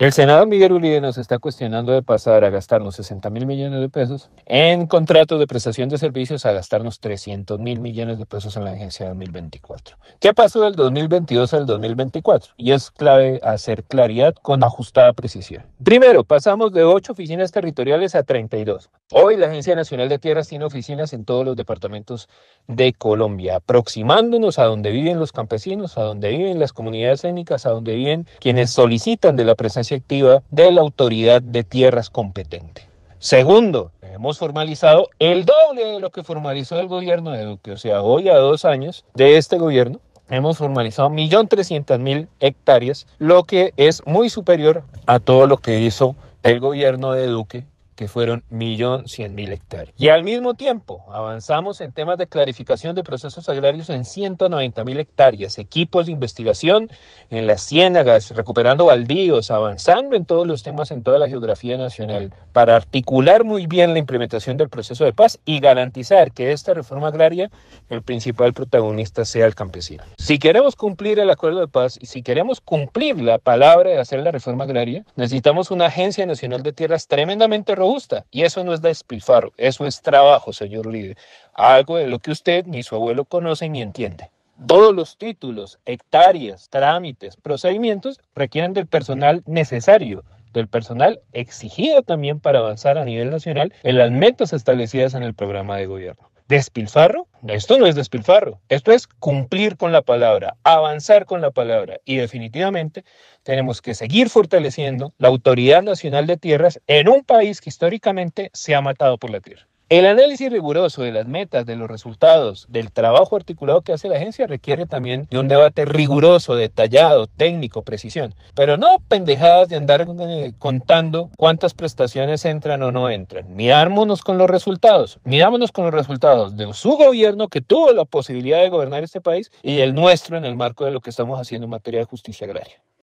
El Senado Miguel Uribe nos está cuestionando de pasar a gastarnos 60 mil millones de pesos en contratos de prestación de servicios a gastarnos 300 mil millones de pesos en la agencia 2024. ¿Qué pasó del 2022 al 2024? Y es clave hacer claridad con ajustada precisión. Primero, pasamos de 8 oficinas territoriales a 32. Hoy la Agencia Nacional de Tierras tiene oficinas en todos los departamentos de Colombia, aproximándonos a donde viven los campesinos, a donde viven las comunidades étnicas, a donde viven quienes solicitan de la presencia de la autoridad de tierras competente. Segundo, hemos formalizado el doble de lo que formalizó el gobierno de Duque, o sea, hoy a dos años de este gobierno, hemos formalizado 1.300.000 hectáreas, lo que es muy superior a todo lo que hizo el gobierno de Duque que fueron 1.100.000 hectáreas. Y al mismo tiempo avanzamos en temas de clarificación de procesos agrarios en 190.000 hectáreas, equipos de investigación en las ciénagas, recuperando baldíos, avanzando en todos los temas en toda la geografía nacional, para articular muy bien la implementación del proceso de paz y garantizar que esta reforma agraria, el principal protagonista sea el campesino. Si queremos cumplir el acuerdo de paz y si queremos cumplir la palabra de hacer la reforma agraria, necesitamos una agencia nacional de tierras tremendamente robusta y eso no es despilfarro, eso es trabajo, señor líder. Algo de lo que usted ni su abuelo conocen ni entiende. Todos los títulos, hectáreas, trámites, procedimientos requieren del personal necesario, del personal exigido también para avanzar a nivel nacional en las metas establecidas en el programa de gobierno. ¿Despilfarro? Esto no es despilfarro, esto es cumplir con la palabra, avanzar con la palabra y definitivamente tenemos que seguir fortaleciendo la Autoridad Nacional de Tierras en un país que históricamente se ha matado por la tierra. El análisis riguroso de las metas, de los resultados, del trabajo articulado que hace la agencia requiere también de un debate riguroso, detallado, técnico, precisión. Pero no pendejadas de andar eh, contando cuántas prestaciones entran o no entran. Mirámonos con los resultados. Mirámonos con los resultados de su gobierno que tuvo la posibilidad de gobernar este país y el nuestro en el marco de lo que estamos haciendo en materia de justicia agraria.